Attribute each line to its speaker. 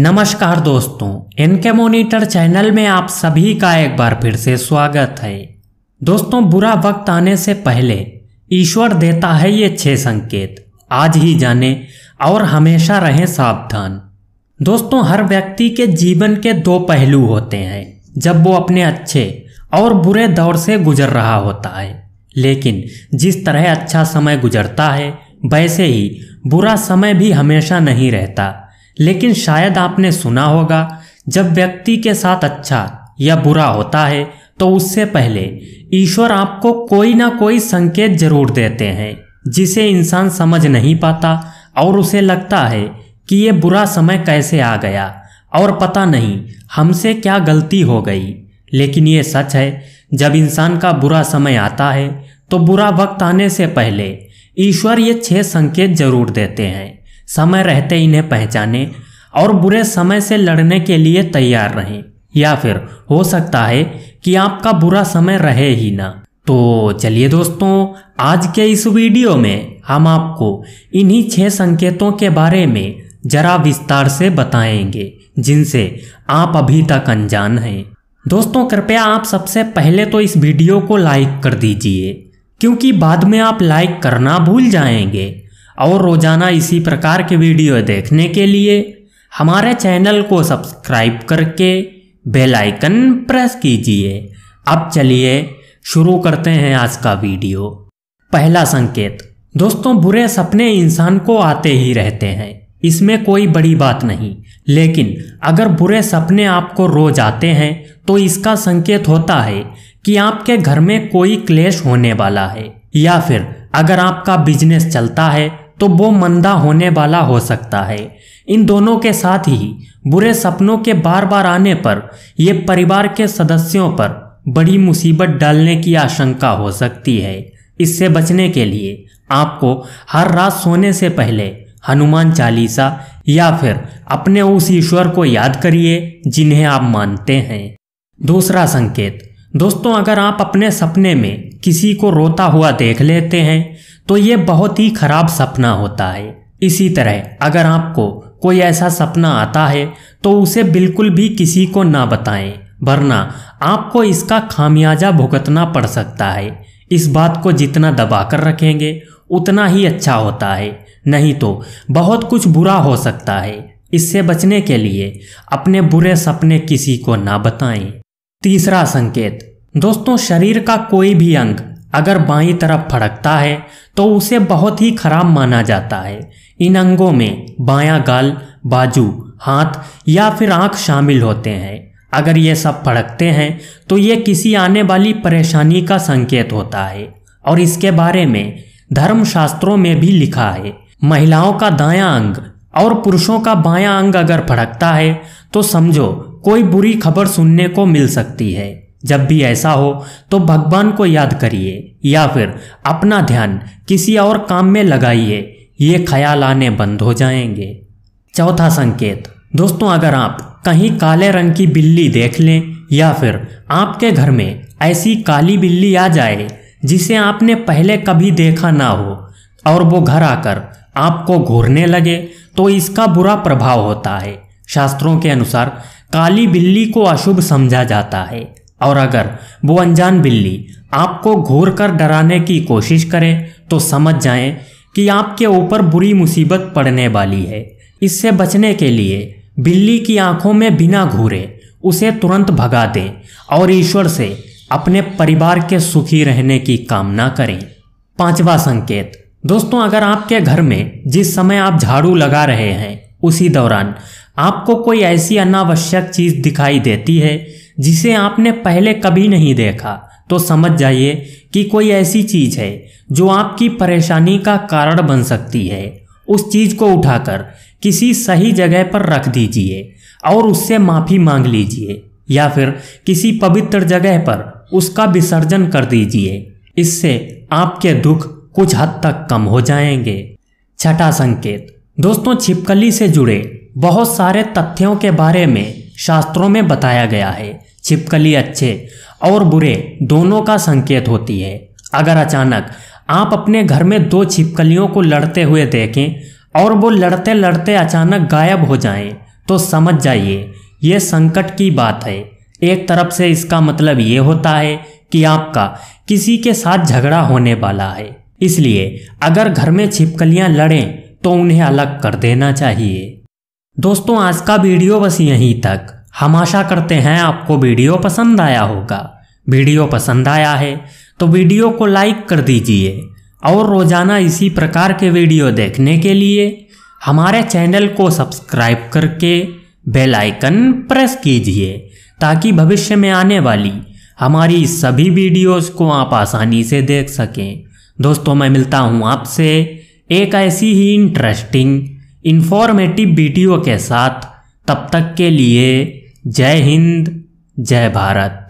Speaker 1: नमस्कार दोस्तों इनके मोनिटर चैनल में आप सभी का एक बार फिर से स्वागत है दोस्तों बुरा वक्त आने से पहले ईश्वर देता है ये छह संकेत आज ही जाने और हमेशा रहें सावधान दोस्तों हर व्यक्ति के जीवन के दो पहलू होते हैं जब वो अपने अच्छे और बुरे दौर से गुजर रहा होता है लेकिन जिस तरह अच्छा समय गुजरता है वैसे ही बुरा समय भी हमेशा नहीं रहता लेकिन शायद आपने सुना होगा जब व्यक्ति के साथ अच्छा या बुरा होता है तो उससे पहले ईश्वर आपको कोई ना कोई संकेत जरूर देते हैं जिसे इंसान समझ नहीं पाता और उसे लगता है कि ये बुरा समय कैसे आ गया और पता नहीं हमसे क्या गलती हो गई लेकिन ये सच है जब इंसान का बुरा समय आता है तो बुरा वक्त आने से पहले ईश्वर ये छह संकेत जरूर देते हैं समय रहते इन्हें पहचाने और बुरे समय से लड़ने के लिए तैयार रहें या फिर हो सकता है कि आपका बुरा समय रहे ही ना तो चलिए दोस्तों आज के इस वीडियो में हम आपको इन्हीं छह संकेतों के बारे में जरा विस्तार से बताएंगे जिनसे आप अभी तक अनजान हैं दोस्तों कृपया आप सबसे पहले तो इस वीडियो को लाइक कर दीजिए क्योंकि बाद में आप लाइक करना भूल जाएंगे और रोज़ाना इसी प्रकार के वीडियो देखने के लिए हमारे चैनल को सब्सक्राइब करके बेल आइकन प्रेस कीजिए अब चलिए शुरू करते हैं आज का वीडियो पहला संकेत दोस्तों बुरे सपने इंसान को आते ही रहते हैं इसमें कोई बड़ी बात नहीं लेकिन अगर बुरे सपने आपको रोज आते हैं तो इसका संकेत होता है कि आपके घर में कोई क्लेश होने वाला है या फिर अगर आपका बिजनेस चलता है तो वो मंदा होने वाला हो सकता है इन दोनों के साथ ही बुरे सपनों के बार बार आने पर यह परिवार के सदस्यों पर बड़ी मुसीबत डालने की आशंका हो सकती है इससे बचने के लिए आपको हर रात सोने से पहले हनुमान चालीसा या फिर अपने उस ईश्वर को याद करिए जिन्हें आप मानते हैं दूसरा संकेत दोस्तों अगर आप अपने सपने में किसी को रोता हुआ देख लेते हैं तो ये बहुत ही खराब सपना होता है इसी तरह अगर आपको कोई ऐसा सपना आता है तो उसे बिल्कुल भी किसी को ना बताएं वरना आपको इसका खामियाजा भुगतना पड़ सकता है इस बात को जितना दबा कर रखेंगे उतना ही अच्छा होता है नहीं तो बहुत कुछ बुरा हो सकता है इससे बचने के लिए अपने बुरे सपने किसी को ना बताएं तीसरा संकेत दोस्तों शरीर का कोई भी अंग अगर बाई तरफ फड़कता है तो उसे बहुत ही खराब माना जाता है इन अंगों में बायां गाल बाजू हाथ या फिर आंख शामिल होते हैं अगर ये सब फड़कते हैं तो ये किसी आने वाली परेशानी का संकेत होता है और इसके बारे में धर्मशास्त्रों में भी लिखा है महिलाओं का दायां अंग और पुरुषों का बायां अंग अगर फड़कता है तो समझो कोई बुरी खबर सुनने को मिल सकती है जब भी ऐसा हो तो भगवान को याद करिए या फिर अपना ध्यान किसी और काम में लगाइए ये ख्याल आने बंद हो जाएंगे चौथा संकेत दोस्तों अगर आप कहीं काले रंग की बिल्ली देख लें या फिर आपके घर में ऐसी काली बिल्ली आ जाए जिसे आपने पहले कभी देखा ना हो और वो घर आकर आपको घूरने लगे तो इसका बुरा प्रभाव होता है शास्त्रों के अनुसार काली बिल्ली को अशुभ समझा जाता है और अगर वो अनजान बिल्ली आपको घूर कर डराने की कोशिश करे तो समझ जाएं कि आपके ऊपर बुरी मुसीबत पड़ने वाली है इससे बचने के लिए बिल्ली की आंखों में बिना घूरे उसे तुरंत भगा दें और ईश्वर से अपने परिवार के सुखी रहने की कामना करें पांचवा संकेत दोस्तों अगर आपके घर में जिस समय आप झाड़ू लगा रहे हैं उसी दौरान आपको कोई ऐसी अनावश्यक चीज दिखाई देती है जिसे आपने पहले कभी नहीं देखा तो समझ जाइए कि कोई ऐसी चीज़ है जो आपकी परेशानी का कारण बन सकती है उस चीज़ को उठाकर किसी सही जगह पर रख दीजिए और उससे माफ़ी मांग लीजिए या फिर किसी पवित्र जगह पर उसका विसर्जन कर दीजिए इससे आपके दुख कुछ हद तक कम हो जाएंगे छठा संकेत दोस्तों छिपकली से जुड़े बहुत सारे तथ्यों के बारे में शास्त्रों में बताया गया है छिपकली अच्छे और बुरे दोनों का संकेत होती है अगर अचानक आप अपने घर में दो छिपकलियों को लड़ते हुए देखें और वो लड़ते लड़ते अचानक गायब हो जाएं, तो समझ जाइए ये संकट की बात है एक तरफ से इसका मतलब ये होता है कि आपका किसी के साथ झगड़ा होने वाला है इसलिए अगर घर में छिपकलियां लड़ें तो उन्हें अलग कर देना चाहिए दोस्तों आज का वीडियो बस यहीं तक हम आशा करते हैं आपको वीडियो पसंद आया होगा वीडियो पसंद आया है तो वीडियो को लाइक कर दीजिए और रोज़ाना इसी प्रकार के वीडियो देखने के लिए हमारे चैनल को सब्सक्राइब करके बेल आइकन प्रेस कीजिए ताकि भविष्य में आने वाली हमारी सभी वीडियोस को आप आसानी से देख सकें दोस्तों मैं मिलता हूं आपसे एक ऐसी ही इंटरेस्टिंग इन्फॉर्मेटिव वीडियो के साथ तब तक के लिए जय हिंद जय भारत